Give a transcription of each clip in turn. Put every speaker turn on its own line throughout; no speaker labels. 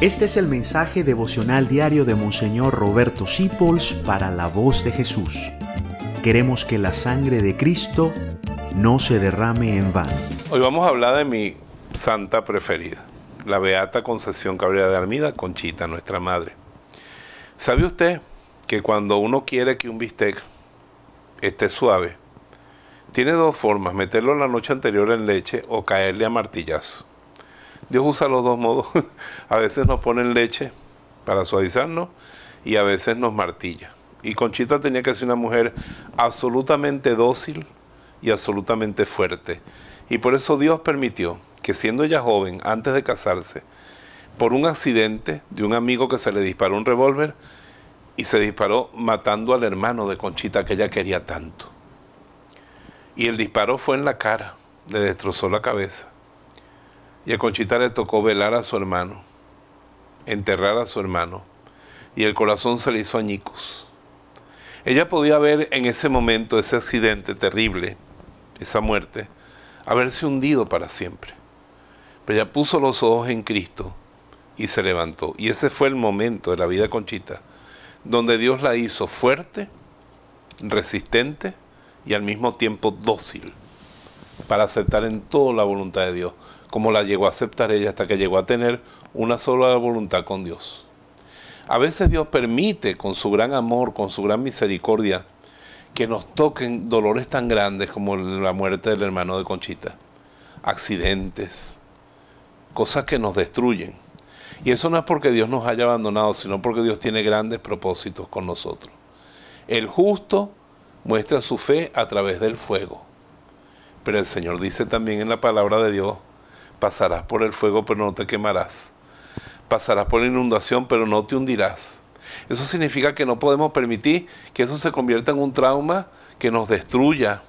Este es el mensaje devocional diario de Monseñor Roberto Sipols para la voz de Jesús. Queremos que la sangre de Cristo no se derrame en vano.
Hoy vamos a hablar de mi santa preferida, la Beata Concepción Cabrera de Armida, Conchita, nuestra madre. ¿Sabe usted que cuando uno quiere que un bistec esté suave, tiene dos formas, meterlo la noche anterior en leche o caerle a martillazo? Dios usa los dos modos. a veces nos ponen leche para suavizarnos y a veces nos martilla. Y Conchita tenía que ser una mujer absolutamente dócil y absolutamente fuerte. Y por eso Dios permitió que siendo ella joven, antes de casarse, por un accidente de un amigo que se le disparó un revólver y se disparó matando al hermano de Conchita que ella quería tanto. Y el disparo fue en la cara, le destrozó la cabeza. Y a Conchita le tocó velar a su hermano, enterrar a su hermano, y el corazón se le hizo añicos. Ella podía ver en ese momento ese accidente terrible, esa muerte, haberse hundido para siempre. Pero ella puso los ojos en Cristo y se levantó. Y ese fue el momento de la vida de Conchita, donde Dios la hizo fuerte, resistente y al mismo tiempo dócil para aceptar en todo la voluntad de Dios, como la llegó a aceptar ella hasta que llegó a tener una sola voluntad con Dios. A veces Dios permite con su gran amor, con su gran misericordia, que nos toquen dolores tan grandes como la muerte del hermano de Conchita, accidentes, cosas que nos destruyen. Y eso no es porque Dios nos haya abandonado, sino porque Dios tiene grandes propósitos con nosotros. El justo muestra su fe a través del fuego. Pero el Señor dice también en la palabra de Dios, pasarás por el fuego pero no te quemarás, pasarás por la inundación pero no te hundirás. Eso significa que no podemos permitir que eso se convierta en un trauma que nos destruya,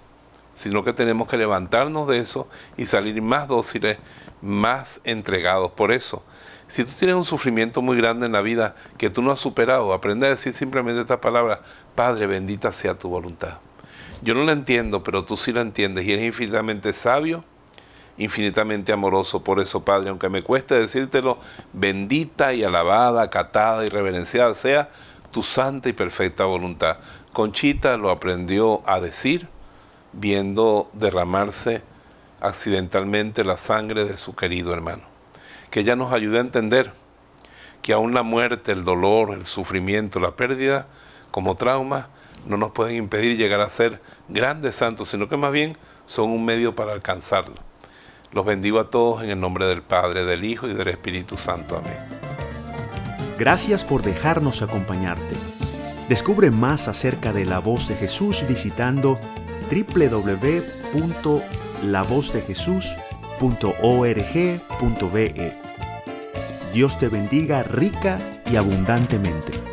sino que tenemos que levantarnos de eso y salir más dóciles, más entregados. Por eso, si tú tienes un sufrimiento muy grande en la vida que tú no has superado, aprende a decir simplemente esta palabra, Padre, bendita sea tu voluntad. Yo no la entiendo, pero tú sí la entiendes y eres infinitamente sabio, infinitamente amoroso. Por eso, Padre, aunque me cueste decírtelo, bendita y alabada, acatada y reverenciada sea tu santa y perfecta voluntad. Conchita lo aprendió a decir viendo derramarse accidentalmente la sangre de su querido hermano. Que ella nos ayude a entender que aún la muerte, el dolor, el sufrimiento, la pérdida como trauma, no nos pueden impedir llegar a ser grandes santos, sino que más bien son un medio para alcanzarlo. Los bendigo a todos en el nombre del Padre, del Hijo y del Espíritu Santo. Amén.
Gracias por dejarnos acompañarte. Descubre más acerca de la voz de Jesús visitando www.lavozdejesús.org.be. Dios te bendiga rica y abundantemente.